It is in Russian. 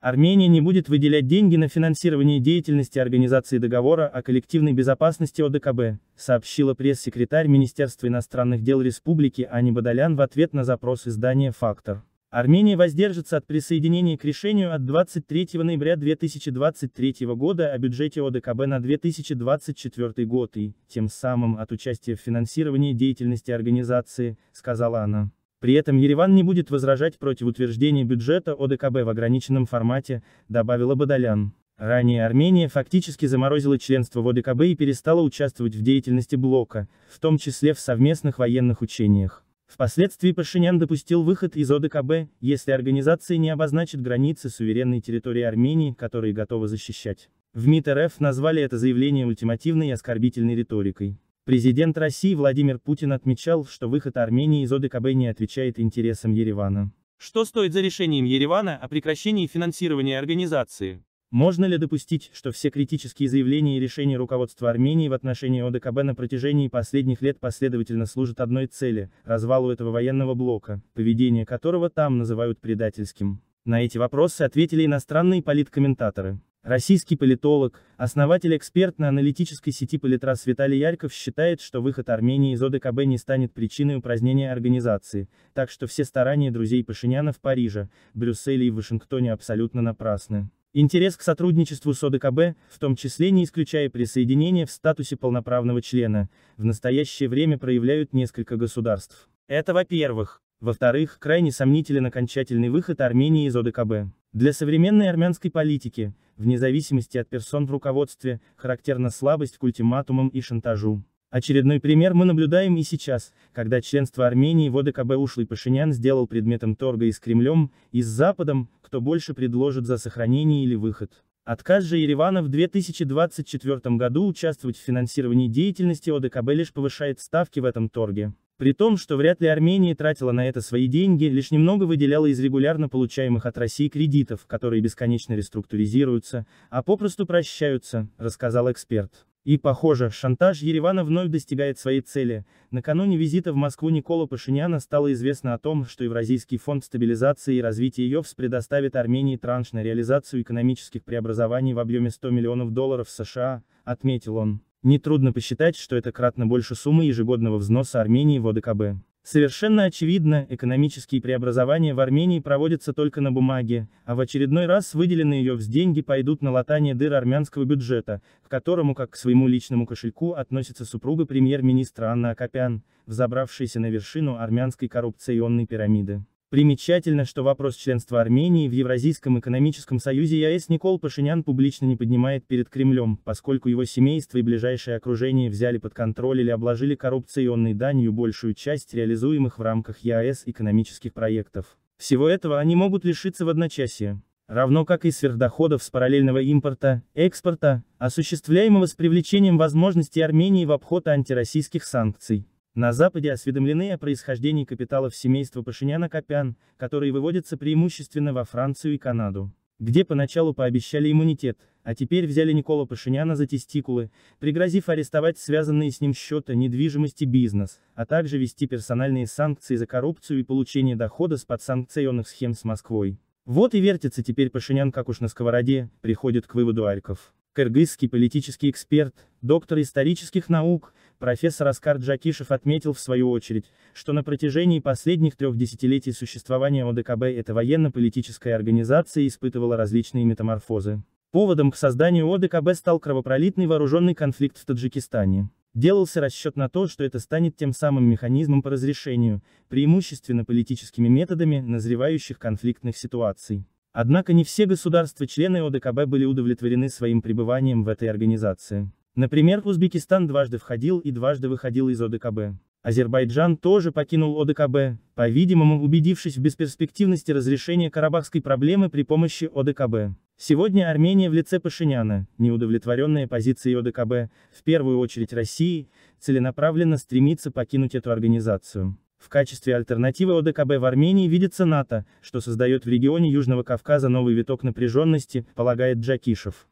Армения не будет выделять деньги на финансирование деятельности Организации договора о коллективной безопасности ОДКБ, сообщила пресс-секретарь Министерства иностранных дел Республики Ани Бадалян в ответ на запрос издания «Фактор». Армения воздержится от присоединения к решению от 23 ноября 2023 года о бюджете ОДКБ на 2024 год и, тем самым, от участия в финансировании деятельности организации, сказала она. При этом Ереван не будет возражать против утверждения бюджета ОДКБ в ограниченном формате, добавила Бадалян. Ранее Армения фактически заморозила членство в ОДКБ и перестала участвовать в деятельности блока, в том числе в совместных военных учениях. Впоследствии Пашинян допустил выход из ОДКБ, если организация не обозначит границы суверенной территории Армении, которые готовы защищать. В МИД РФ назвали это заявление ультимативной и оскорбительной риторикой. Президент России Владимир Путин отмечал, что выход Армении из ОДКБ не отвечает интересам Еревана. Что стоит за решением Еревана о прекращении финансирования организации? Можно ли допустить, что все критические заявления и решения руководства Армении в отношении ОДКБ на протяжении последних лет последовательно служат одной цели – развалу этого военного блока, поведение которого там называют предательским? На эти вопросы ответили иностранные политкомментаторы. Российский политолог, основатель экспертно-аналитической сети Политрас Виталий Ярьков считает, что выход Армении из ОДКБ не станет причиной упразднения организации, так что все старания друзей Пашиняна в Париже, Брюсселе и Вашингтоне абсолютно напрасны. Интерес к сотрудничеству с ОДКБ, в том числе не исключая присоединение в статусе полноправного члена, в настоящее время проявляют несколько государств. Это во-первых. Во-вторых, крайне сомнителен окончательный выход Армении из ОДКБ. Для современной армянской политики, вне зависимости от персон в руководстве, характерна слабость к ультиматумам и шантажу. Очередной пример мы наблюдаем и сейчас, когда членство Армении в ОДКБ ушлый Пашинян сделал предметом торга и с Кремлем, и с Западом, кто больше предложит за сохранение или выход. Отказ же Еревана в 2024 году участвовать в финансировании деятельности ОДКБ лишь повышает ставки в этом торге. При том, что вряд ли Армения тратила на это свои деньги, лишь немного выделяла из регулярно получаемых от России кредитов, которые бесконечно реструктуризируются, а попросту прощаются, рассказал эксперт. И, похоже, шантаж Еревана вновь достигает своей цели. Накануне визита в Москву Никола Пашиняна стало известно о том, что Евразийский фонд стабилизации и развития ЙОВС предоставит Армении транш на реализацию экономических преобразований в объеме 100 миллионов долларов США, отметил он. Нетрудно посчитать, что это кратно больше суммы ежегодного взноса Армении в ОДКБ. Совершенно очевидно, экономические преобразования в Армении проводятся только на бумаге, а в очередной раз выделенные ее деньги пойдут на латание дыр армянского бюджета, к которому как к своему личному кошельку относится супруга премьер-министра Анна Акопян, взобравшаяся на вершину армянской коррупционной пирамиды. Примечательно, что вопрос членства Армении в Евразийском экономическом союзе ЕАЭС Никол Пашинян публично не поднимает перед Кремлем, поскольку его семейство и ближайшее окружение взяли под контроль или обложили коррупционной данью большую часть реализуемых в рамках ЕАЭС экономических проектов. Всего этого они могут лишиться в одночасье. Равно как и сверхдоходов с параллельного импорта, экспорта, осуществляемого с привлечением возможностей Армении в обход антироссийских санкций. На Западе осведомлены о происхождении капиталов семейства Пашиняна-Копян, которые выводятся преимущественно во Францию и Канаду, где поначалу пообещали иммунитет, а теперь взяли Никола Пашиняна за тестикулы, пригрозив арестовать связанные с ним счета недвижимости бизнес, а также вести персональные санкции за коррупцию и получение дохода с подсанкционных схем с Москвой. Вот и вертится теперь Пашинян как уж на сковороде, приходит к выводу Альков, Кыргызский политический эксперт, доктор исторических наук, Профессор Аскар Джакишев отметил в свою очередь, что на протяжении последних трех десятилетий существования ОДКБ эта военно-политическая организация испытывала различные метаморфозы. Поводом к созданию ОДКБ стал кровопролитный вооруженный конфликт в Таджикистане. Делался расчет на то, что это станет тем самым механизмом по разрешению, преимущественно политическими методами, назревающих конфликтных ситуаций. Однако не все государства-члены ОДКБ были удовлетворены своим пребыванием в этой организации. Например, Узбекистан дважды входил и дважды выходил из ОДКБ. Азербайджан тоже покинул ОДКБ, по-видимому убедившись в бесперспективности разрешения карабахской проблемы при помощи ОДКБ. Сегодня Армения в лице Пашиняна, неудовлетворенная позицией ОДКБ, в первую очередь России, целенаправленно стремится покинуть эту организацию. В качестве альтернативы ОДКБ в Армении видится НАТО, что создает в регионе Южного Кавказа новый виток напряженности, полагает Джакишев.